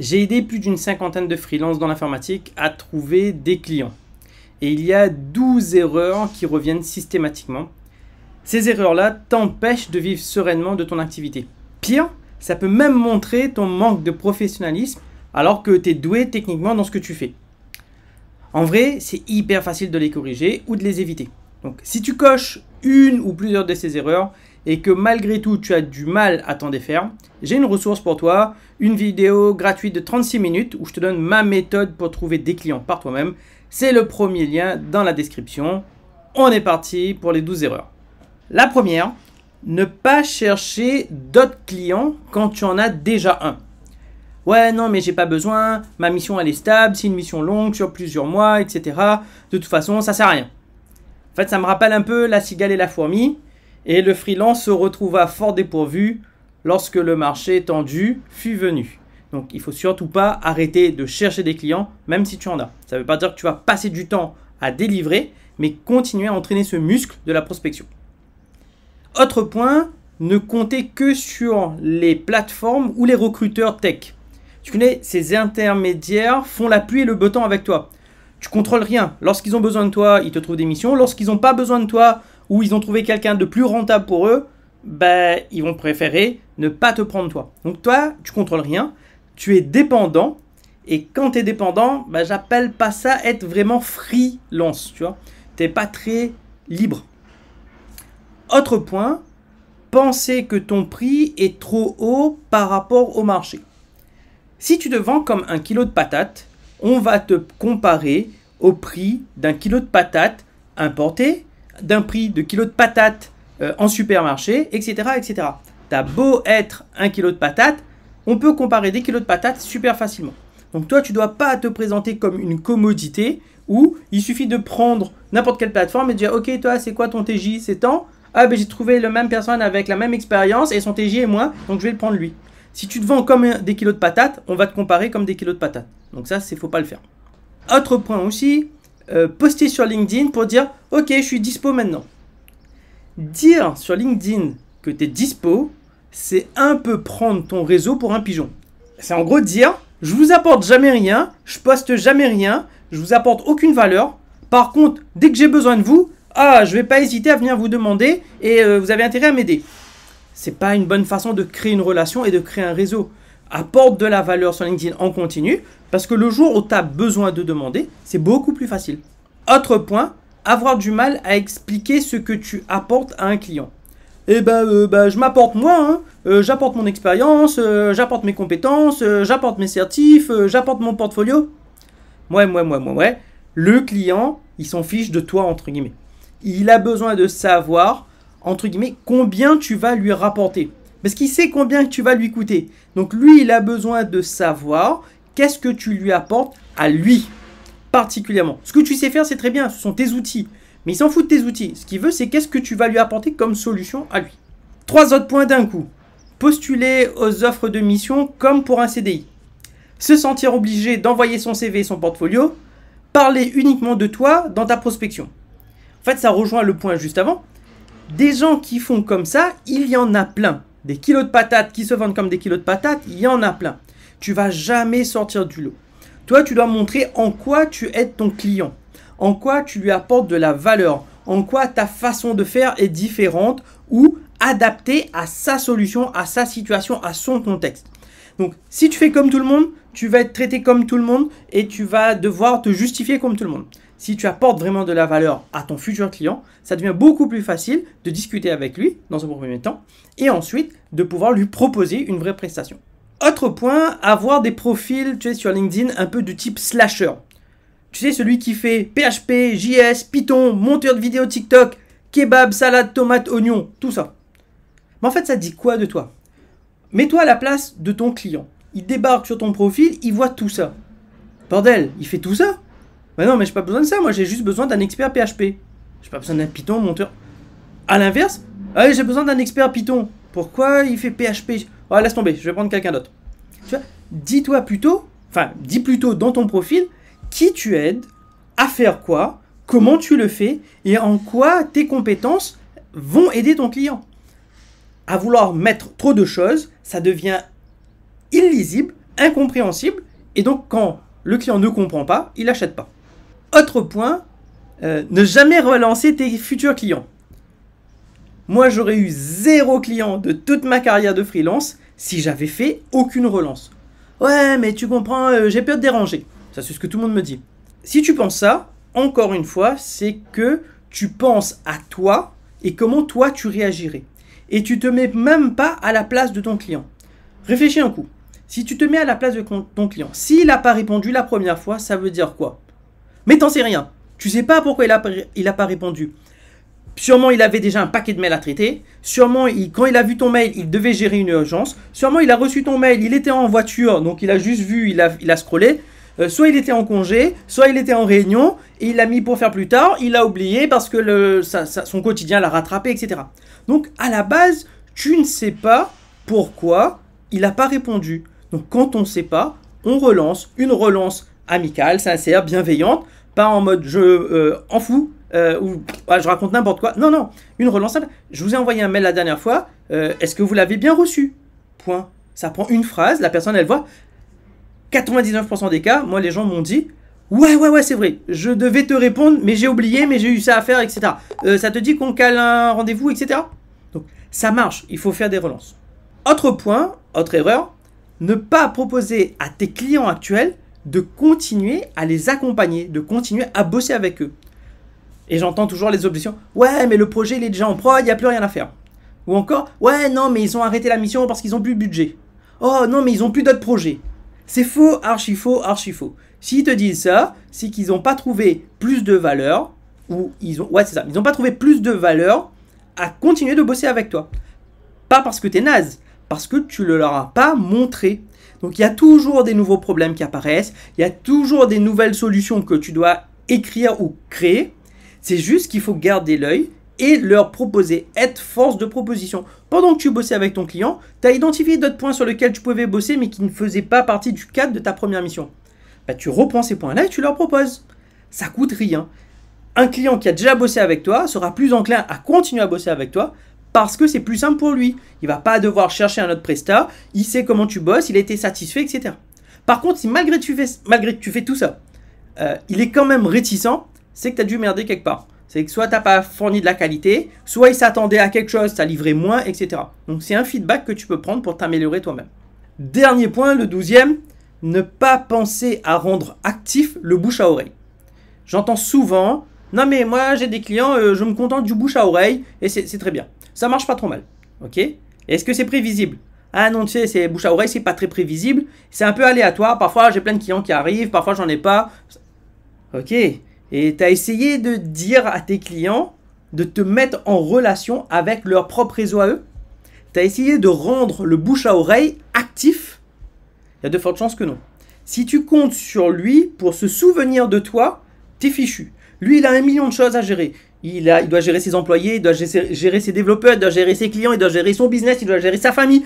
J'ai aidé plus d'une cinquantaine de freelances dans l'informatique à trouver des clients. Et il y a 12 erreurs qui reviennent systématiquement. Ces erreurs-là t'empêchent de vivre sereinement de ton activité. Pire, ça peut même montrer ton manque de professionnalisme alors que tu es doué techniquement dans ce que tu fais. En vrai, c'est hyper facile de les corriger ou de les éviter. Donc si tu coches une ou plusieurs de ces erreurs, et que malgré tout tu as du mal à t'en défaire, j'ai une ressource pour toi, une vidéo gratuite de 36 minutes où je te donne ma méthode pour trouver des clients par toi-même. C'est le premier lien dans la description. On est parti pour les 12 erreurs. La première, ne pas chercher d'autres clients quand tu en as déjà un. Ouais, non, mais j'ai pas besoin, ma mission elle est stable, c'est une mission longue sur plusieurs mois, etc. De toute façon, ça sert à rien. En fait, ça me rappelle un peu la cigale et la fourmi et le freelance se retrouva fort dépourvu lorsque le marché tendu fut venu. Donc il faut surtout pas arrêter de chercher des clients, même si tu en as. Ça ne veut pas dire que tu vas passer du temps à délivrer, mais continuer à entraîner ce muscle de la prospection. Autre point, ne comptez que sur les plateformes ou les recruteurs tech. Tu connais, ces intermédiaires font la pluie et le beau temps avec toi. Tu contrôles rien. Lorsqu'ils ont besoin de toi, ils te trouvent des missions. Lorsqu'ils n'ont pas besoin de toi, ou ils ont trouvé quelqu'un de plus rentable pour eux, ben, ils vont préférer ne pas te prendre toi. Donc toi, tu contrôles rien, tu es dépendant, et quand tu es dépendant, ben, j'appelle pas ça être vraiment freelance, tu vois. T'es pas très libre. Autre point, penser que ton prix est trop haut par rapport au marché. Si tu te vends comme un kilo de patates, on va te comparer au prix d'un kilo de patates importé d'un prix de kilo de patates euh, en supermarché, etc. etc. T'as beau être un kilo de patates, on peut comparer des kilos de patates super facilement. Donc toi, tu dois pas te présenter comme une commodité où il suffit de prendre n'importe quelle plateforme et de dire ok toi c'est quoi ton TJ c'est tant ah ben j'ai trouvé la même personne avec la même expérience et son TJ est moi, donc je vais le prendre lui. Si tu te vends comme des kilos de patates, on va te comparer comme des kilos de patates. Donc ça, c'est faut pas le faire. Autre point aussi, euh, poster sur LinkedIn pour dire Ok, je suis dispo maintenant. Dire sur LinkedIn que tu es dispo, c'est un peu prendre ton réseau pour un pigeon. C'est en gros dire Je vous apporte jamais rien, je poste jamais rien, je vous apporte aucune valeur. Par contre, dès que j'ai besoin de vous, ah, je vais pas hésiter à venir vous demander et euh, vous avez intérêt à m'aider. C'est pas une bonne façon de créer une relation et de créer un réseau apporte de la valeur sur LinkedIn en continu, parce que le jour où tu as besoin de demander, c'est beaucoup plus facile. Autre point, avoir du mal à expliquer ce que tu apportes à un client. Eh ben, euh, bah, je m'apporte moi, hein. euh, j'apporte mon expérience, euh, j'apporte mes compétences, j'apporte mes certifs, j'apporte mon portfolio. Ouais, ouais, ouais, ouais, ouais. Le client, il s'en fiche de toi, entre guillemets. Il a besoin de savoir, entre guillemets, combien tu vas lui rapporter. Parce qu'il sait combien tu vas lui coûter. Donc lui, il a besoin de savoir qu'est-ce que tu lui apportes à lui particulièrement. Ce que tu sais faire, c'est très bien, ce sont tes outils. Mais il s'en fout de tes outils. Ce qu'il veut, c'est qu'est-ce que tu vas lui apporter comme solution à lui. Trois autres points d'un coup. Postuler aux offres de mission comme pour un CDI. Se sentir obligé d'envoyer son CV et son portfolio. Parler uniquement de toi dans ta prospection. En fait, ça rejoint le point juste avant. Des gens qui font comme ça, il y en a plein des kilos de patates qui se vendent comme des kilos de patates, il y en a plein. Tu vas jamais sortir du lot. Toi, tu dois montrer en quoi tu aides ton client, en quoi tu lui apportes de la valeur, en quoi ta façon de faire est différente ou adaptée à sa solution, à sa situation, à son contexte. Donc, si tu fais comme tout le monde, tu vas être traité comme tout le monde et tu vas devoir te justifier comme tout le monde si tu apportes vraiment de la valeur à ton futur client, ça devient beaucoup plus facile de discuter avec lui dans un premier temps et ensuite de pouvoir lui proposer une vraie prestation. Autre point, avoir des profils tu sur LinkedIn un peu du type slasher. Tu sais, celui qui fait PHP, JS, Python, monteur de vidéo TikTok, kebab, salade, tomate, oignon, tout ça. Mais en fait, ça dit quoi de toi Mets-toi à la place de ton client. Il débarque sur ton profil, il voit tout ça. Bordel, il fait tout ça non, mais j'ai pas besoin de ça, moi j'ai juste besoin d'un expert PHP. J'ai pas besoin d'un Python monteur. À l'inverse, ah j'ai besoin d'un expert Python. Pourquoi il fait PHP Oh, laisse tomber, je vais prendre quelqu'un d'autre. Tu vois, dis-toi plutôt, enfin, dis plutôt dans ton profil qui tu aides, à faire quoi, comment tu le fais et en quoi tes compétences vont aider ton client. À vouloir mettre trop de choses, ça devient illisible, incompréhensible et donc quand le client ne comprend pas, il n'achète pas. Autre point, euh, ne jamais relancer tes futurs clients. Moi, j'aurais eu zéro client de toute ma carrière de freelance si j'avais fait aucune relance. Ouais, mais tu comprends, euh, j'ai peur de déranger. Ça, c'est ce que tout le monde me dit. Si tu penses ça, encore une fois, c'est que tu penses à toi et comment toi tu réagirais. Et tu te mets même pas à la place de ton client. Réfléchis un coup. Si tu te mets à la place de ton client, s'il n'a pas répondu la première fois, ça veut dire quoi mais t'en sais rien. Tu sais pas pourquoi il a, il pas répondu. Sûrement, il avait déjà un paquet de mails à traiter. Sûrement, quand il a vu ton mail, il devait gérer une urgence. Sûrement, il a reçu ton mail, il était en voiture, donc il a juste vu, il a, scrollé. Euh, soit il était en congé, soit il était en réunion, et il l'a mis pour faire plus tard, il l'a oublié parce que le, son quotidien l'a rattrapé, etc. Donc, à la base, tu ne sais pas pourquoi il n'a pas répondu. Donc, quand on ne sait pas, on relance, une relance amicale, sincère, bienveillante, pas en mode je euh, en fous euh, ou je raconte n'importe quoi. Non, non, une relanceable Je vous ai envoyé un mail la dernière fois. Euh, est-ce que vous l'avez bien reçu Point. Ça prend une phrase, la personne elle voit. 99% des cas, moi les gens m'ont dit Ouais, ouais, ouais, c'est vrai. Je devais te répondre, mais j'ai oublié, mais j'ai eu ça à faire, etc. ça te dit qu'on cale un rendez-vous, etc. Donc ça marche, il faut faire des relances. Autre point, autre erreur, ne pas proposer à tes clients actuels de continuer à les accompagner, de continuer à bosser avec eux. Et j'entends toujours les objections Ouais, mais le projet il est déjà en prod, il n'y a plus rien à faire. Ou encore Ouais, non, mais ils ont arrêté la mission parce qu'ils n'ont plus de budget. Oh non, mais ils n'ont plus d'autres projets. C'est faux, archi faux, archi faux. S'ils te disent ça, c'est qu'ils n'ont pas trouvé plus de valeur, ou ils ont. Ouais, c'est ça. Ils n'ont pas trouvé plus de valeur à continuer de bosser avec toi. Pas parce que tu es naze, parce que tu ne leur as pas montré donc il y a toujours des nouveaux problèmes qui apparaissent, il y a toujours des nouvelles solutions que tu dois écrire ou créer. C'est juste qu'il faut garder l'œil et leur proposer, être force de proposition. Pendant que tu bossais avec ton client, tu as identifié d'autres points sur lesquels tu pouvais bosser mais qui ne faisaient pas partie du cadre de ta première mission. Bah, tu reprends ces points-là et tu leur proposes. Ça coûte rien. Un client qui a déjà bossé avec toi sera plus enclin à continuer à bosser avec toi parce que c'est plus simple pour lui. Il va pas devoir chercher un autre prestat, il sait comment tu bosses, il a été satisfait, etc. Par contre, si malgré que tu fais, tout ça, euh, il est quand même réticent, c'est que tu as dû merder quelque part. C'est que soit tu n'as pas fourni de la qualité, soit il s'attendait à quelque chose, ça as livré moins, etc. Donc c'est un feedback que tu peux prendre pour t'améliorer toi-même. Dernier point, le douzième, ne pas penser à rendre actif le bouche à oreille. J'entends souvent non mais moi j'ai des clients, euh, je me contente du bouche à oreille et c'est très bien. Ça marche pas trop mal. Ok Est-ce que c'est prévisible Ah non, tu sais, c'est bouche à oreille, c'est pas très prévisible. C'est un peu aléatoire. Parfois j'ai plein de clients qui arrivent, parfois j'en ai pas. Ok Et tu as essayé de dire à tes clients de te mettre en relation avec leur propre réseau à eux Tu as essayé de rendre le bouche à oreille actif Il y a de fortes chances que non. Si tu comptes sur lui pour se souvenir de toi, t'es fichu. Lui, il a un million de choses à gérer. Il, doit gérer ses employés, il doit gérer, ses développeurs, il doit gérer ses clients, il doit gérer son business, il doit gérer sa famille.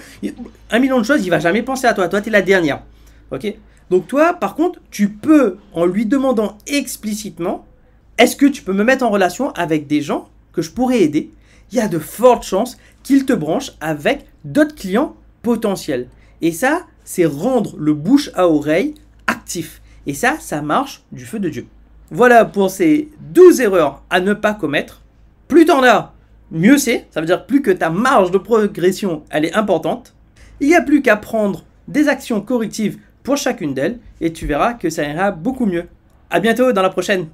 un million de choses, il va jamais penser à toi. Toi, tu es la dernière. Ok Donc toi, par contre, tu peux, en lui demandant explicitement, est-ce que tu peux me mettre en relation avec des gens que je pourrais aider Il y a de fortes chances qu'il te branche avec d'autres clients potentiels. Et ça, c'est rendre le bouche à oreille actif. Et ça, ça marche du feu de Dieu. Voilà pour ces 12 erreurs à ne pas commettre. Plus t'en as, mieux c'est. Ça veut dire plus que ta marge de progression, elle est importante. Il n'y a plus qu'à prendre des actions correctives pour chacune d'elles et tu verras que ça ira beaucoup mieux. À bientôt dans la prochaine